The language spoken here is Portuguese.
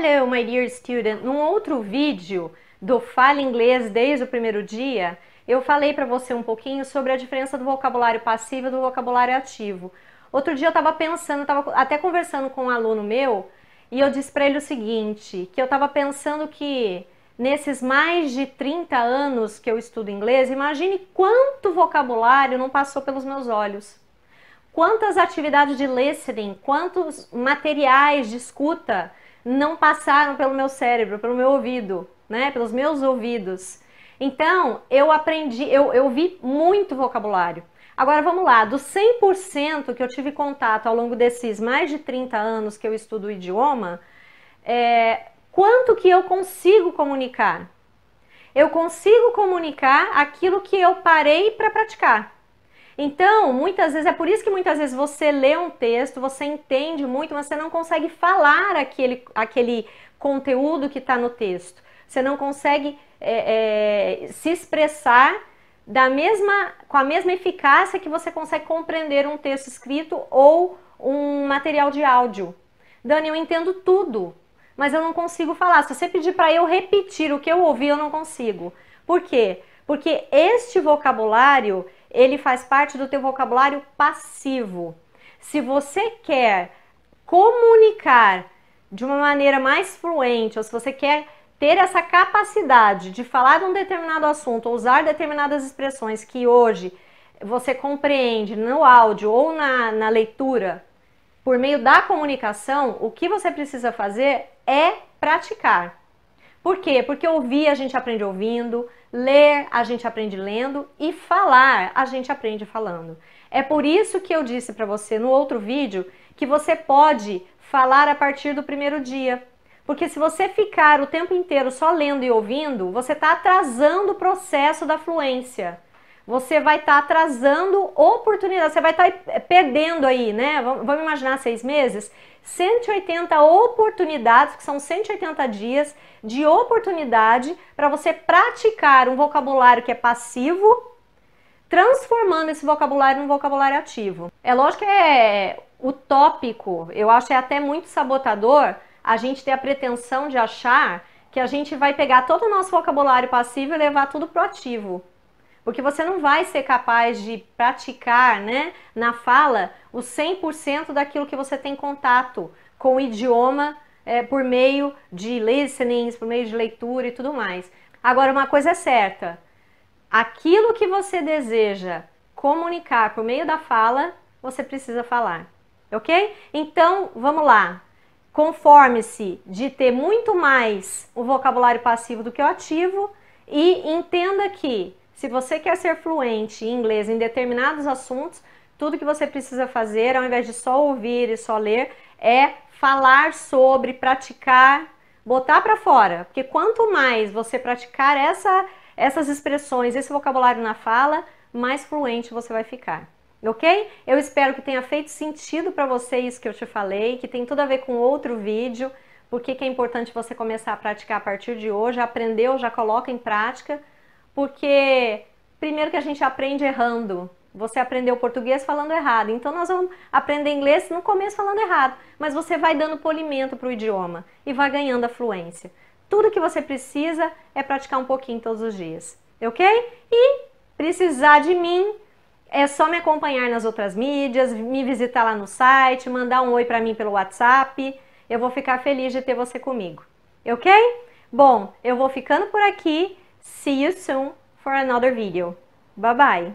Hello, my dear student. Num outro vídeo do Fala Inglês desde o primeiro dia, eu falei para você um pouquinho sobre a diferença do vocabulário passivo e do vocabulário ativo. Outro dia eu estava pensando, estava até conversando com um aluno meu, e eu disse para ele o seguinte, que eu estava pensando que nesses mais de 30 anos que eu estudo inglês, imagine quanto vocabulário não passou pelos meus olhos. Quantas atividades de listening, quantos materiais de escuta não passaram pelo meu cérebro, pelo meu ouvido, né? Pelos meus ouvidos. Então, eu aprendi, eu, eu vi muito vocabulário. Agora vamos lá, do 100% que eu tive contato ao longo desses mais de 30 anos que eu estudo o idioma, é, quanto que eu consigo comunicar? Eu consigo comunicar aquilo que eu parei para praticar. Então, muitas vezes, é por isso que muitas vezes você lê um texto, você entende muito, mas você não consegue falar aquele, aquele conteúdo que está no texto. Você não consegue é, é, se expressar da mesma, com a mesma eficácia que você consegue compreender um texto escrito ou um material de áudio. Dani, eu entendo tudo, mas eu não consigo falar. Se você pedir para eu repetir o que eu ouvi, eu não consigo. Por quê? porque este vocabulário, ele faz parte do teu vocabulário passivo. Se você quer comunicar de uma maneira mais fluente, ou se você quer ter essa capacidade de falar de um determinado assunto, ou usar determinadas expressões que hoje você compreende no áudio ou na, na leitura, por meio da comunicação, o que você precisa fazer é praticar. Por quê? Porque ouvir a gente aprende ouvindo, Ler, a gente aprende lendo e falar, a gente aprende falando. É por isso que eu disse para você no outro vídeo que você pode falar a partir do primeiro dia. Porque se você ficar o tempo inteiro só lendo e ouvindo, você está atrasando o processo da fluência você vai estar tá atrasando oportunidades, você vai estar tá eh, perdendo aí, né? Vamos imaginar seis meses? 180 oportunidades, que são 180 dias de oportunidade para você praticar um vocabulário que é passivo, transformando esse vocabulário num vocabulário ativo. É lógico que é, é utópico, eu acho que é até muito sabotador a gente ter a pretensão de achar que a gente vai pegar todo o nosso vocabulário passivo e levar tudo pro ativo porque você não vai ser capaz de praticar, né, na fala, o 100% daquilo que você tem contato com o idioma é, por meio de listenings, por meio de leitura e tudo mais. Agora, uma coisa é certa: aquilo que você deseja comunicar por meio da fala, você precisa falar, ok? Então, vamos lá. Conforme-se de ter muito mais o vocabulário passivo do que o ativo e entenda que se você quer ser fluente em inglês em determinados assuntos, tudo que você precisa fazer, ao invés de só ouvir e só ler, é falar sobre, praticar, botar para fora. Porque quanto mais você praticar essa, essas expressões, esse vocabulário na fala, mais fluente você vai ficar. Ok? Eu espero que tenha feito sentido para você isso que eu te falei, que tem tudo a ver com outro vídeo, porque que é importante você começar a praticar a partir de hoje, aprendeu, já coloca em prática porque primeiro que a gente aprende errando. Você aprendeu português falando errado, então nós vamos aprender inglês no começo falando errado, mas você vai dando polimento para o idioma e vai ganhando a fluência. Tudo que você precisa é praticar um pouquinho todos os dias, ok? E precisar de mim, é só me acompanhar nas outras mídias, me visitar lá no site, mandar um oi para mim pelo WhatsApp. Eu vou ficar feliz de ter você comigo, ok? Bom, eu vou ficando por aqui. See you soon for another video. Bye-bye.